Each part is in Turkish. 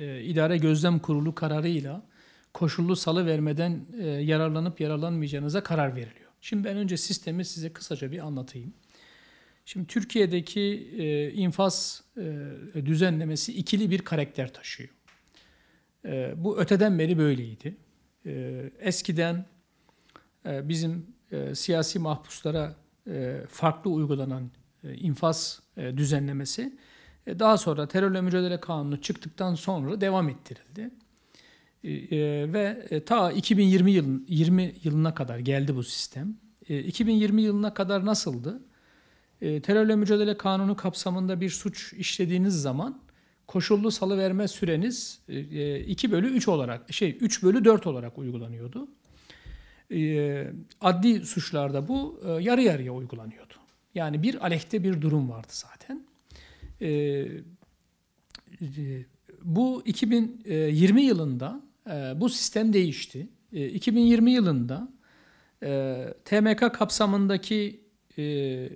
e, idare gözlem kurulu kararıyla koşullu salı vermeden e, yararlanıp yararlanmayacağınıza karar veriliyor. Şimdi ben önce sistemi size kısaca bir anlatayım. Şimdi Türkiye'deki e, infaz e, düzenlemesi ikili bir karakter taşıyor. E, bu öteden beri böyleydi. eskiden bizim siyasi mahpuslara farklı uygulanan infaz düzenlemesi e, daha sonra terörle mücadele kanunu çıktıktan sonra devam ettirildi. E, e, ve ta 2020 yılın 20 yılına kadar geldi bu sistem. 2020 yılına kadar nasıldı? Terörle mücadele kanunu kapsamında bir suç işlediğiniz zaman koşullu salı verme süreniz 2 bölü 3 olarak şey 3 bölü 4 olarak uygulanıyordu. Adli suçlarda bu yarı yarıya uygulanıyordu. Yani bir aleyhte bir durum vardı zaten. E, bu 2020 e, yılında e, bu sistem değişti. E, 2020 yılında e, TMK kapsamındaki e, e,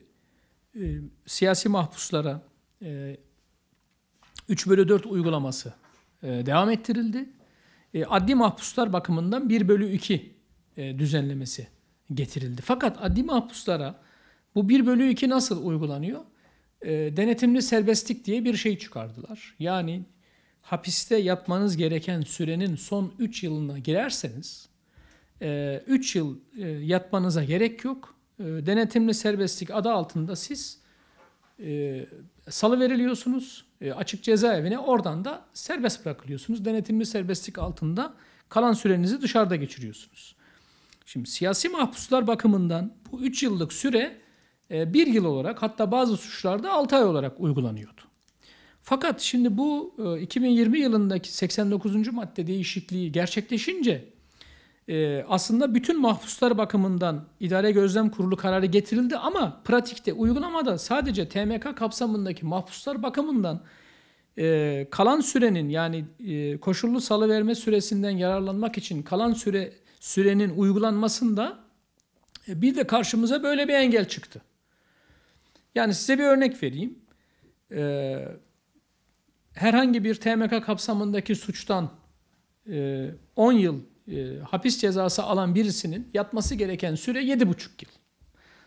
siyasi mahpuslara e, 3 bölü 4 uygulaması e, devam ettirildi. E, adli mahpuslar bakımından 1 bölü 2 e, düzenlemesi getirildi. Fakat adli mahpuslara bu 1 bölü 2 nasıl uygulanıyor? E, denetimli serbestlik diye bir şey çıkardılar. Yani hapiste yapmanız gereken sürenin son 3 yılına girerseniz 3 e, yıl e, yatmanıza gerek yok. Denetimli serbestlik adı altında siz salı veriliyorsunuz açık cezaevine oradan da serbest bırakılıyorsunuz. Denetimli serbestlik altında kalan sürenizi dışarıda geçiriyorsunuz. Şimdi siyasi mahpuslar bakımından bu 3 yıllık süre e, bir yıl olarak hatta bazı suçlarda 6 ay olarak uygulanıyordu. Fakat şimdi bu 2020 e, yılındaki 89. madde değişikliği gerçekleşince e, aslında bütün mahpuslar bakımından idare gözlem kurulu kararı getirildi ama pratikte uygulamada sadece TMK kapsamındaki mahpuslar bakımından kalan sürenin yani koşullu salıverme süresinden yararlanmak için kalan süre sürenin uygulanmasında bir de karşımıza böyle bir engel çıktı. Yani size bir örnek vereyim. Ee, herhangi bir TMK kapsamındaki suçtan e, 10 yıl e, hapis cezası alan birisinin yatması gereken süre 7,5 yıl.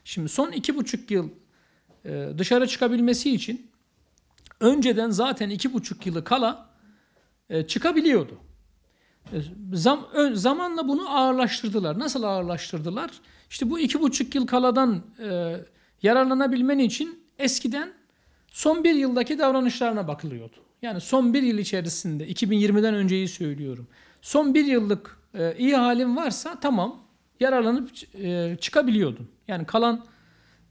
Şimdi son 2,5 yıl e, dışarı çıkabilmesi için önceden zaten 2,5 yılı kala e, çıkabiliyordu. E, zam, ö, zamanla bunu ağırlaştırdılar. Nasıl ağırlaştırdılar? İşte bu 2,5 yıl kaladan e, yararlanabilmen için eskiden son bir yıldaki davranışlarına bakılıyordu. Yani son bir yıl içerisinde 2020'den önceyi söylüyorum. Son bir yıllık e, iyi halin varsa tamam yararlanıp e, çıkabiliyordun. Yani kalan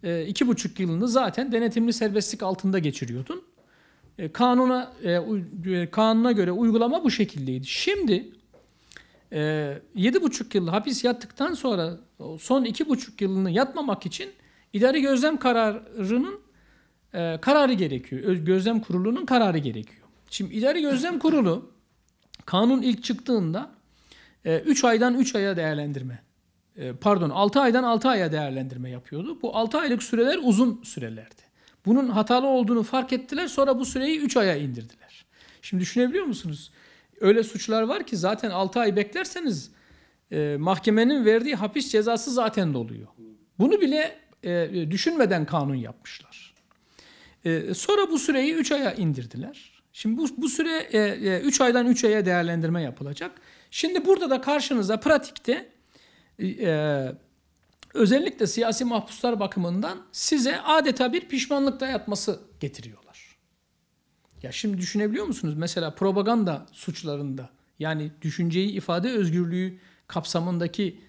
e, iki buçuk yılını zaten denetimli serbestlik altında geçiriyordun. E, kanuna e, u, e, kanuna göre uygulama bu şekildeydi. Şimdi e, yedi buçuk yıl hapis yattıktan sonra son iki buçuk yılını yatmamak için İdari gözlem kararının e, kararı gerekiyor. Gözlem kurulunun kararı gerekiyor. Şimdi idari gözlem kurulu kanun ilk çıktığında 3 e, aydan 3 aya değerlendirme e, pardon 6 aydan 6 aya değerlendirme yapıyordu. Bu 6 aylık süreler uzun sürelerdi. Bunun hatalı olduğunu fark ettiler sonra bu süreyi 3 aya indirdiler. Şimdi düşünebiliyor musunuz? Öyle suçlar var ki zaten 6 ay beklerseniz e, mahkemenin verdiği hapis cezası zaten doluyor. Bunu bile e, düşünmeden kanun yapmışlar. E, sonra bu süreyi 3 aya indirdiler. Şimdi bu, bu süre 3 e, üç aydan 3 aya değerlendirme yapılacak. Şimdi burada da karşınıza pratikte özellikle siyasi mahpuslar bakımından size adeta bir pişmanlık dayatması getiriyorlar. Ya şimdi düşünebiliyor musunuz? Mesela propaganda suçlarında yani düşünceyi ifade özgürlüğü kapsamındaki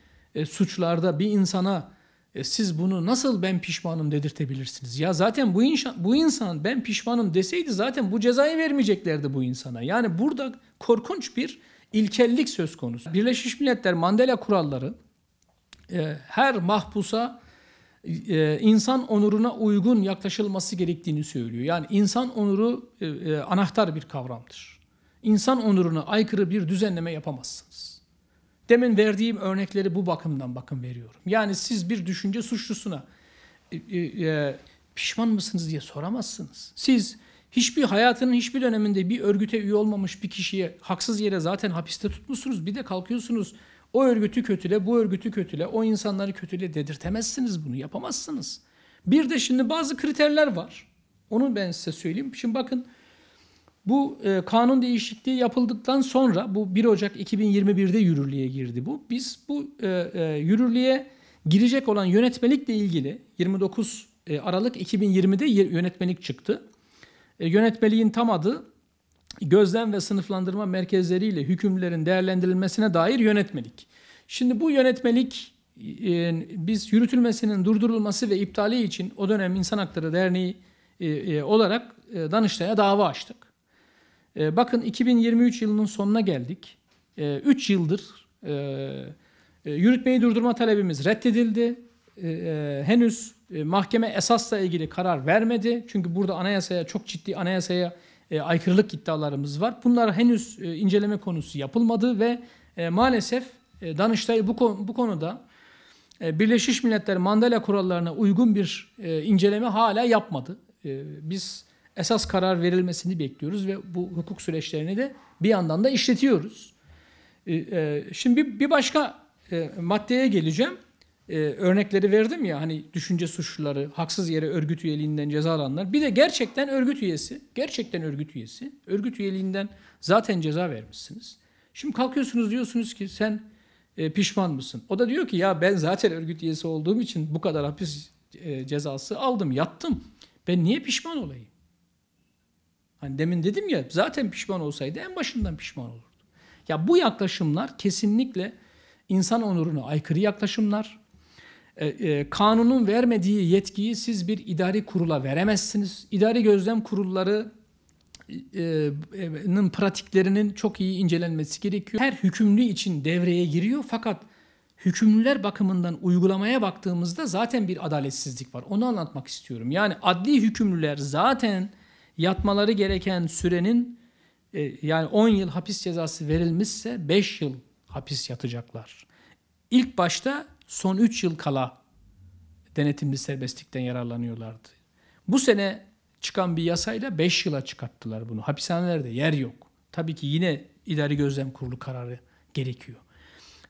suçlarda bir insana e, siz bunu nasıl ben pişmanım dedirtebilirsiniz? Ya zaten bu, inşa, bu insan ben pişmanım deseydi zaten bu cezayı vermeyeceklerdi bu insana. Yani burada korkunç bir ilkellik söz konusu. Birleşmiş Milletler Mandela kuralları e, her mahpusa e, insan onuruna uygun yaklaşılması gerektiğini söylüyor. Yani insan onuru e, e anahtar bir kavramdır. İnsan onuruna aykırı bir düzenleme yapamazsınız. Demin verdiğim örnekleri bu bakımdan bakın veriyorum. Yani siz bir düşünce suçlusuna e, e, e, pişman mısınız diye soramazsınız. Siz hiçbir hayatının hiçbir döneminde bir örgüte üye olmamış bir kişiye haksız yere zaten hapiste tutmuşsunuz. Bir de kalkıyorsunuz o örgütü kötüle, bu örgütü kötüle, o insanları kötüle dedirtemezsiniz bunu, yapamazsınız. Bir de şimdi bazı kriterler var. Onu ben size söyleyeyim. Şimdi bakın bu e, kanun değişikliği yapıldıktan sonra bu 1 Ocak 2021'de yürürlüğe girdi bu. Biz bu e, e, yürürlüğe girecek olan yönetmelikle ilgili 29 e, Aralık 2020'de yönetmelik çıktı. E, yönetmeliğin tam adı gözlem ve sınıflandırma merkezleriyle hükümlerin değerlendirilmesine dair yönetmelik. Şimdi bu yönetmelik e, biz yürütülmesinin durdurulması ve iptali için o dönem İnsan Hakları Derneği e, e, olarak e, Danıştay'a dava açtık. Ee, bakın 2023 yılının sonuna geldik. 3 ee, yıldır e, e, yürütmeyi durdurma talebimiz reddedildi. Ee, e, henüz mahkeme esasla ilgili karar vermedi. Çünkü burada anayasaya çok ciddi anayasaya aykırılık iddialarımız var. Bunlar henüz inceleme konusu yapılmadı ve maalesef Danıştay bu konuda Birleşmiş Milletler Mandela kurallarına uygun bir inceleme hala yapmadı. Biz esas karar verilmesini bekliyoruz ve bu hukuk süreçlerini de bir yandan da işletiyoruz. Ee, e, şimdi bir başka e, maddeye geleceğim. Ee, örnekleri verdim ya hani düşünce suçluları, haksız yere örgüt üyeliğinden ceza alanlar. Bir de gerçekten örgüt üyesi, gerçekten örgüt üyesi. Örgüt üyeliğinden zaten ceza vermişsiniz. Şimdi kalkıyorsunuz diyorsunuz ki sen e, pişman mısın? O da diyor ki ya ben zaten örgüt üyesi olduğum için bu kadar hapis cezası aldım, yattım. Ben niye pişman olayım? Hani demin dedim ya zaten pişman olsaydı en başından pişman olurdu. Ya bu yaklaşımlar kesinlikle insan onuruna aykırı yaklaşımlar. E, e, kanunun vermediği yetkiyi siz bir idari kurula veremezsiniz. İdari gözlem kurulları e, e, nın pratiklerinin çok iyi incelenmesi gerekiyor. Her hükümlü için devreye giriyor fakat hükümlüler bakımından uygulamaya baktığımızda zaten bir adaletsizlik var. Onu anlatmak istiyorum. Yani adli hükümlüler zaten yatmaları gereken sürenin e, yani 10 yıl hapis cezası verilmişse 5 yıl hapis yatacaklar. İlk başta son 3 yıl kala denetimli serbestlikten yararlanıyorlardı. Bu sene çıkan bir yasayla 5 yıla çıkarttılar bunu. Hapishanelerde yer yok. Tabii ki yine idari gözlem kurulu kararı gerekiyor.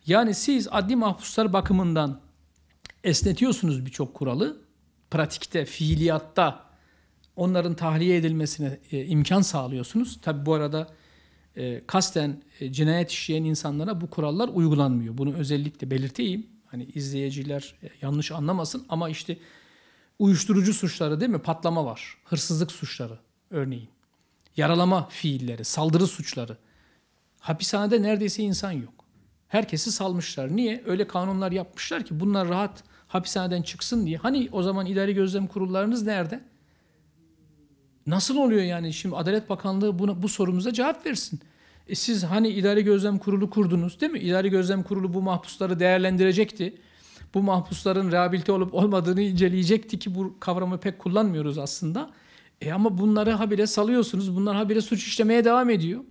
Yani siz adli mahpuslar bakımından esnetiyorsunuz birçok kuralı. Pratikte, fiiliyatta onların tahliye edilmesine e, imkan sağlıyorsunuz. Tabi bu arada e, kasten e, cinayet işleyen insanlara bu kurallar uygulanmıyor. Bunu özellikle belirteyim. Hani izleyiciler e, yanlış anlamasın ama işte uyuşturucu suçları değil mi? Patlama var. Hırsızlık suçları örneğin. Yaralama fiilleri, saldırı suçları. Hapishanede neredeyse insan yok. Herkesi salmışlar. Niye? Öyle kanunlar yapmışlar ki bunlar rahat hapishaneden çıksın diye. Hani o zaman idari gözlem kurullarınız nerede? Nasıl oluyor yani? Şimdi Adalet Bakanlığı buna, bu sorumuza cevap versin. E siz hani İdari gözlem kurulu kurdunuz değil mi? İdari gözlem kurulu bu mahpusları değerlendirecekti. Bu mahpusların rehabilite olup olmadığını inceleyecekti ki bu kavramı pek kullanmıyoruz aslında. E ama bunları habire salıyorsunuz. Bunlar habire suç işlemeye devam ediyor.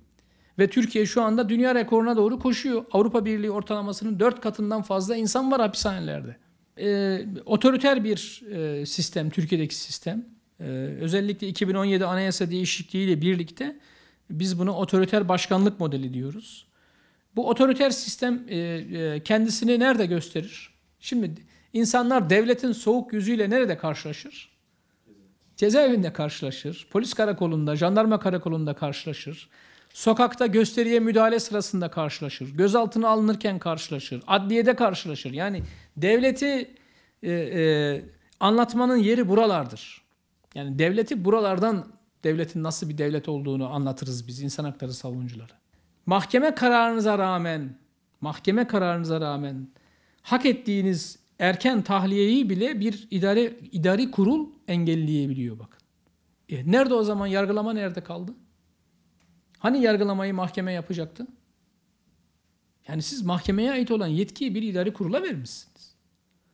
Ve Türkiye şu anda dünya rekoruna doğru koşuyor. Avrupa Birliği ortalamasının dört katından fazla insan var hapishanelerde. E, otoriter bir e, sistem, Türkiye'deki sistem. Ee, özellikle 2017 anayasa değişikliğiyle birlikte biz bunu otoriter başkanlık modeli diyoruz. Bu otoriter sistem e, e, kendisini nerede gösterir? Şimdi insanlar devletin soğuk yüzüyle nerede karşılaşır? Cezaevinde karşılaşır, polis karakolunda, jandarma karakolunda karşılaşır, sokakta gösteriye müdahale sırasında karşılaşır, gözaltına alınırken karşılaşır, adliyede karşılaşır. Yani devleti e, e, anlatmanın yeri buralardır. Yani devleti buralardan devletin nasıl bir devlet olduğunu anlatırız biz insan hakları savunucuları. Mahkeme kararınıza rağmen, mahkeme kararınıza rağmen hak ettiğiniz erken tahliyeyi bile bir idari idari kurul engelleyebiliyor bakın. E, nerede o zaman yargılama nerede kaldı? Hani yargılamayı mahkeme yapacaktı? Yani siz mahkemeye ait olan yetkiyi bir idari kurula vermişsiniz.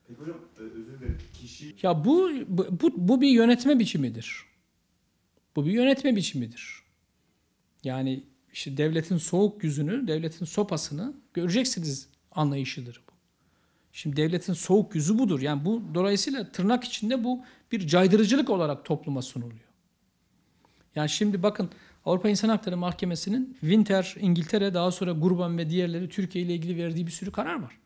Peki hocam e, özür dilerim. Kişi... Ya bu, bu, bu bir yönetme biçimidir. Bu bir yönetme biçimidir. Yani işte devletin soğuk yüzünü, devletin sopasını göreceksiniz anlayışıdır bu. Şimdi devletin soğuk yüzü budur. Yani bu dolayısıyla tırnak içinde bu bir caydırıcılık olarak topluma sunuluyor. Yani şimdi bakın Avrupa İnsan Hakları Mahkemesi'nin Winter İngiltere daha sonra Gurban ve diğerleri Türkiye ile ilgili verdiği bir sürü karar var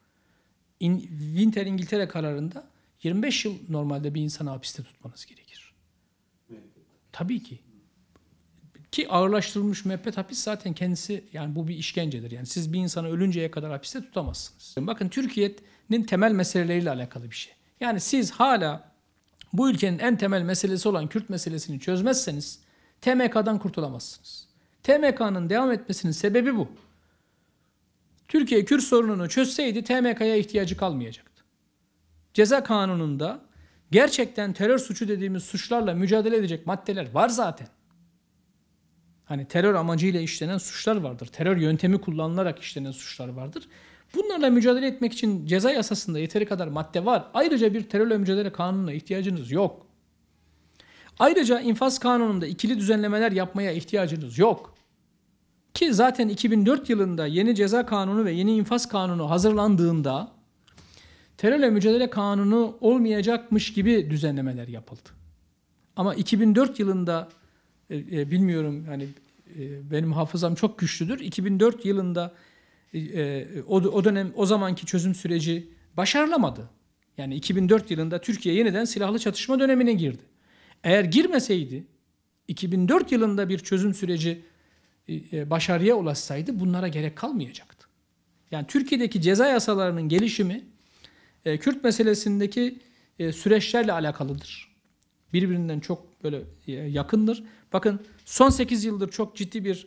in, Winter İngiltere kararında 25 yıl normalde bir insanı hapiste tutmanız gerekir. Tabii ki. Ki ağırlaştırılmış müebbet hapis zaten kendisi yani bu bir işkencedir. Yani siz bir insanı ölünceye kadar hapiste tutamazsınız. Bakın Türkiye'nin temel meseleleriyle alakalı bir şey. Yani siz hala bu ülkenin en temel meselesi olan Kürt meselesini çözmezseniz TMK'dan kurtulamazsınız. TMK'nın devam etmesinin sebebi bu. Türkiye Kürt sorununu çözseydi TMK'ya ihtiyacı kalmayacaktı. Ceza kanununda gerçekten terör suçu dediğimiz suçlarla mücadele edecek maddeler var zaten. Hani terör amacıyla işlenen suçlar vardır. Terör yöntemi kullanılarak işlenen suçlar vardır. Bunlarla mücadele etmek için ceza yasasında yeteri kadar madde var. Ayrıca bir terörle mücadele kanununa ihtiyacınız yok. Ayrıca infaz kanununda ikili düzenlemeler yapmaya ihtiyacınız yok. Ki zaten 2004 yılında yeni ceza kanunu ve yeni infaz kanunu hazırlandığında terörle mücadele kanunu olmayacakmış gibi düzenlemeler yapıldı. Ama 2004 yılında e, e, bilmiyorum hani e, benim hafızam çok güçlüdür. 2004 yılında e, e, o, o dönem o zamanki çözüm süreci başarılamadı. Yani 2004 yılında Türkiye yeniden silahlı çatışma dönemine girdi. Eğer girmeseydi 2004 yılında bir çözüm süreci e, e, başarıya ulaşsaydı bunlara gerek kalmayacaktı. Yani Türkiye'deki ceza yasalarının gelişimi e, Kürt meselesindeki süreçlerle alakalıdır. Birbirinden çok böyle yakındır. Bakın son 8 yıldır çok ciddi bir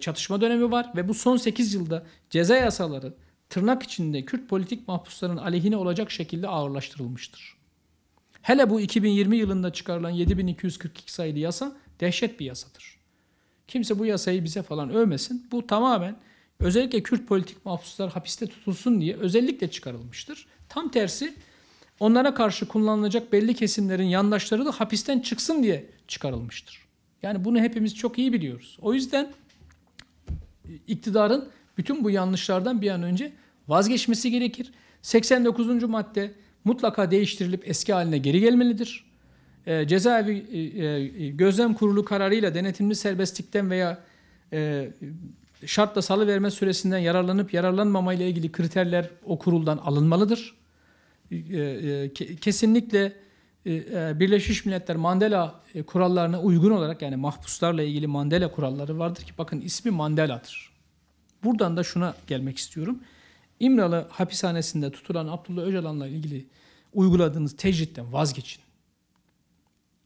çatışma dönemi var ve bu son 8 yılda ceza yasaları tırnak içinde Kürt politik mahpusların aleyhine olacak şekilde ağırlaştırılmıştır. Hele bu 2020 yılında çıkarılan 7242 sayılı yasa dehşet bir yasadır. Kimse bu yasayı bize falan övmesin. Bu tamamen özellikle Kürt politik mahpuslar hapiste tutulsun diye özellikle çıkarılmıştır. Tam tersi onlara karşı kullanılacak belli kesimlerin yandaşları da hapisten çıksın diye çıkarılmıştır. Yani bunu hepimiz çok iyi biliyoruz. O yüzden e, iktidarın bütün bu yanlışlardan bir an önce vazgeçmesi gerekir. 89. madde mutlaka değiştirilip eski haline geri gelmelidir. Ee, e, cezaevi e, gözlem kurulu kararıyla denetimli serbestlikten veya e, şartla salı verme süresinden yararlanıp yararlanmama ile ilgili kriterler o kuruldan alınmalıdır. E, e, kesinlikle e, e, Birleşmiş Milletler Mandela e, kurallarına uygun olarak yani mahpuslarla ilgili Mandela kuralları vardır ki bakın ismi Mandela'dır. Buradan da şuna gelmek istiyorum. İmralı hapishanesinde tutulan Abdullah Öcalan'la ilgili uyguladığınız tecritten vazgeçin.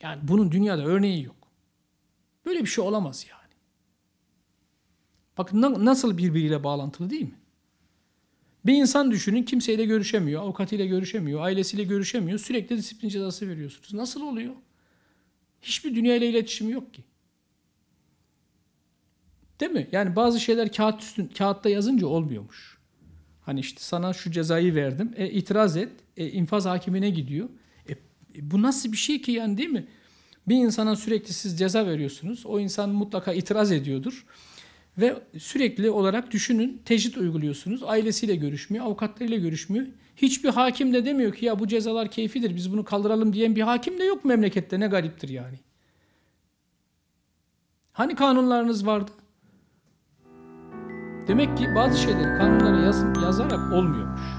Yani bunun dünyada örneği yok. Böyle bir şey olamaz yani. Bakın nasıl birbiriyle bağlantılı değil mi? Bir insan düşünün kimseyle görüşemiyor, avukatıyla görüşemiyor, ailesiyle görüşemiyor. Sürekli disiplin cezası veriyorsunuz. Nasıl oluyor? Hiçbir dünyayla iletişimi yok ki. Değil mi? Yani bazı şeyler kağıt üstün, kağıtta yazınca olmuyormuş. Hani işte sana şu cezayı verdim. E, itiraz et. E, infaz hakimine gidiyor bu nasıl bir şey ki yani değil mi? Bir insana sürekli siz ceza veriyorsunuz. O insan mutlaka itiraz ediyordur. Ve sürekli olarak düşünün, tecrit uyguluyorsunuz. Ailesiyle görüşmüyor, avukatlarıyla görüşmüyor. Hiçbir hakim de demiyor ki ya bu cezalar keyfidir, biz bunu kaldıralım diyen bir hakim de yok memlekette. Ne gariptir yani. Hani kanunlarınız vardı? Demek ki bazı şeyleri kanunlara yaz, yazarak olmuyormuş.